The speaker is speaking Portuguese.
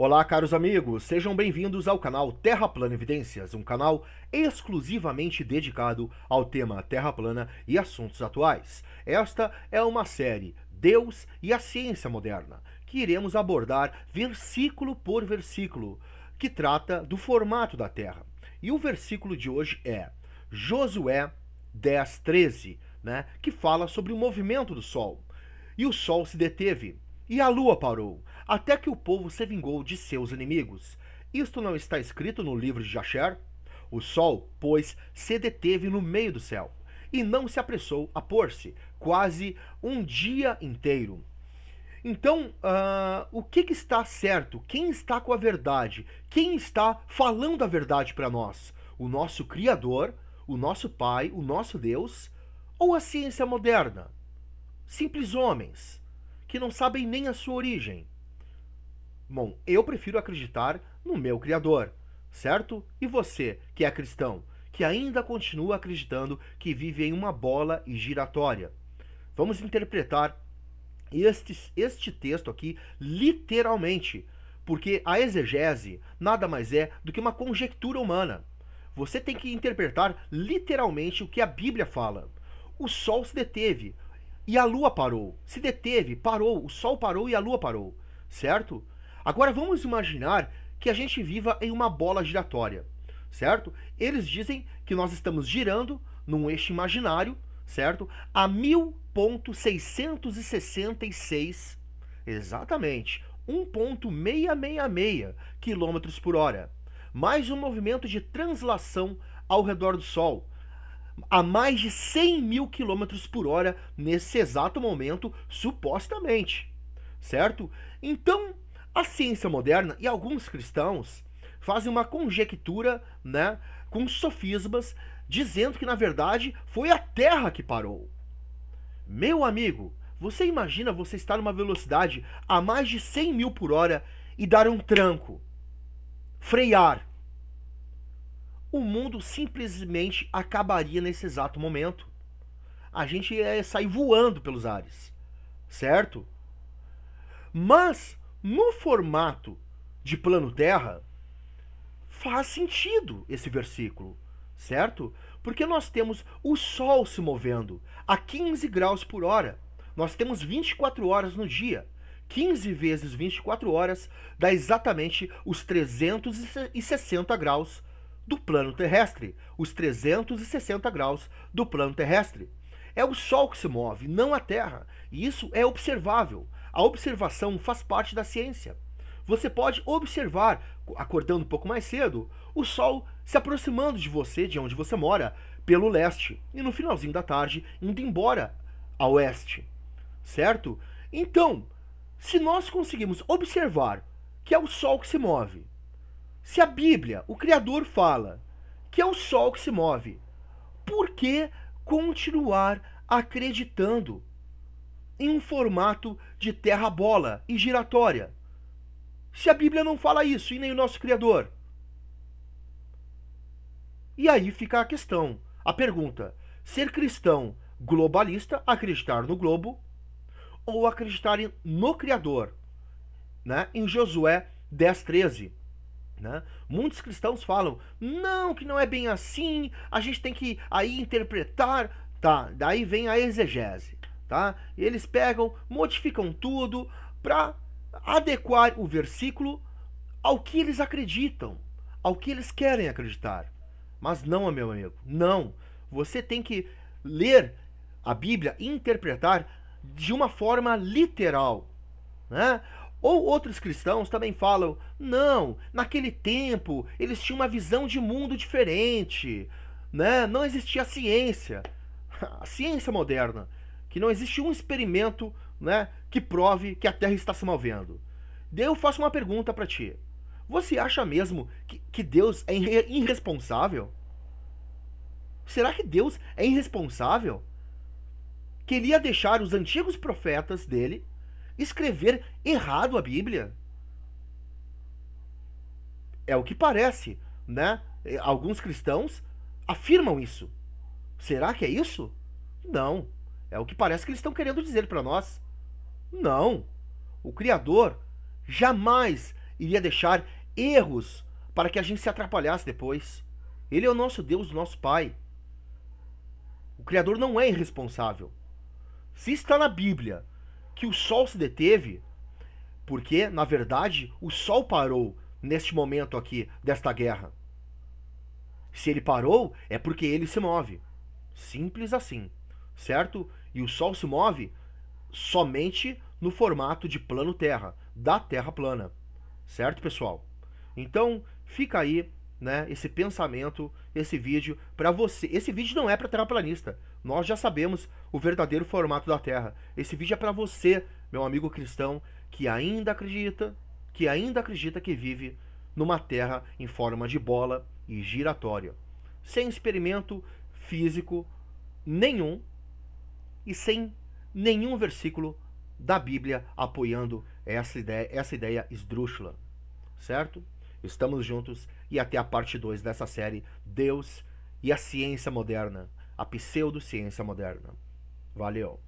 Olá, caros amigos, sejam bem-vindos ao canal Terra Plana Evidências, um canal exclusivamente dedicado ao tema Terra Plana e assuntos atuais. Esta é uma série Deus e a Ciência Moderna, que iremos abordar versículo por versículo, que trata do formato da Terra. E o versículo de hoje é Josué 10, 13, né, que fala sobre o movimento do Sol. E o Sol se deteve, e a lua parou, até que o povo se vingou de seus inimigos. Isto não está escrito no livro de Jasher? O sol, pois, se deteve no meio do céu, e não se apressou a pôr-se, quase um dia inteiro. Então, uh, o que, que, está certo? Quem está com a verdade? Quem está falando a verdade para nós? O nosso Criador, o nosso Pai, o nosso Deus ou a ciência moderna? Simples homens que não sabem nem a sua origem. Bom, eu prefiro acreditar no meu Criador, certo? E você, que é cristão, que ainda continua acreditando que vive em uma bola e giratória. Vamos interpretar este, este texto aqui literalmente, porque a exegese nada mais é do que uma conjectura humana. Você tem que interpretar literalmente o que a Bíblia fala. O sol se deteve, e a Lua parou. Se deteve, parou, o Sol parou e a Lua parou, certo? Agora vamos imaginar que a gente viva em uma bola giratória, certo? Eles dizem que nós estamos girando num eixo imaginário, certo? A 1.666, exatamente, 1.666 km por hora, mais um movimento de translação ao redor do Sol, a mais de 100 mil quilômetros por hora nesse exato momento, supostamente, certo? Então, a ciência moderna e alguns cristãos fazem uma conjectura, né, com sofismas, dizendo que na verdade foi a Terra que parou. Meu amigo, você imagina você estar numa velocidade a mais de 100 mil por hora e dar um tranco, frear o mundo simplesmente acabaria nesse exato momento. A gente ia sair voando pelos ares, certo? Mas no formato de plano Terra faz sentido esse versículo, certo? Porque nós temos o Sol se movendo a 15 graus por hora. Nós temos 24 horas no dia. 15 vezes 24 horas dá exatamente os 360 graus do plano terrestre, os 360 graus do plano terrestre. É o Sol que se move, não a Terra, e isso é observável. A observação faz parte da ciência. Você pode observar, acordando um pouco mais cedo, o Sol se aproximando de você, de onde você mora, pelo leste, e no finalzinho da tarde indo embora a oeste. Certo? Então, se nós conseguimos observar que é o Sol que se move, se a Bíblia, o Criador fala que é o sol que se move, por que continuar acreditando em um formato de terra-bola e giratória? Se a Bíblia não fala isso e nem o nosso Criador. E aí fica a questão, a pergunta: ser cristão globalista, acreditar no globo, ou acreditar no Criador, né? Em Josué 10:13. Né? Muitos cristãos falam, não, que não é bem assim, a gente tem que aí interpretar, tá? Daí vem a exegese, tá? eles pegam, modificam tudo para adequar o versículo ao que eles acreditam, ao que eles querem acreditar. Mas não, meu amigo, não. Você tem que ler a Bíblia e interpretar de uma forma literal, né? Ou outros cristãos também falam: não, naquele tempo eles tinham uma visão de mundo diferente, né? não existia ciência. A ciência moderna, que não existe um experimento né, que prove que a Terra está se movendo. Daí eu faço uma pergunta para ti: você acha mesmo que, que Deus é irresponsável? Será que Deus é irresponsável? Queria deixar os antigos profetas dele escrever errado a Bíblia. É o que parece, né? É, alguns cristãos afirmam isso. Será que é isso? Não. É o que parece que eles estão querendo dizer para nós. Não. O Criador jamais iria deixar erros para que a gente se atrapalhasse depois. Ele é o nosso Deus, o nosso Pai. O Criador não é irresponsável. Se está na Bíblia que o Sol se deteve, porque, na verdade, o Sol parou neste momento aqui desta guerra. Se ele parou, é porque ele se move. Simples assim, certo? E o Sol se move somente no formato de plano Terra, da Terra plana. Certo, pessoal? Então, fica aí, né, esse pensamento, esse vídeo para você. Esse vídeo não é para terraplanista. Nós já sabemos o verdadeiro formato da Terra. Esse vídeo é para você, meu amigo cristão, que ainda acredita, que ainda acredita que vive numa Terra em forma de bola e giratória, sem experimento físico nenhum e sem nenhum versículo da Bíblia apoiando essa ideia, essa ideia esdrúxula, certo? Estamos juntos e até a parte 2 dessa série Deus e a ciência moderna a pseudociência moderna. Valeu!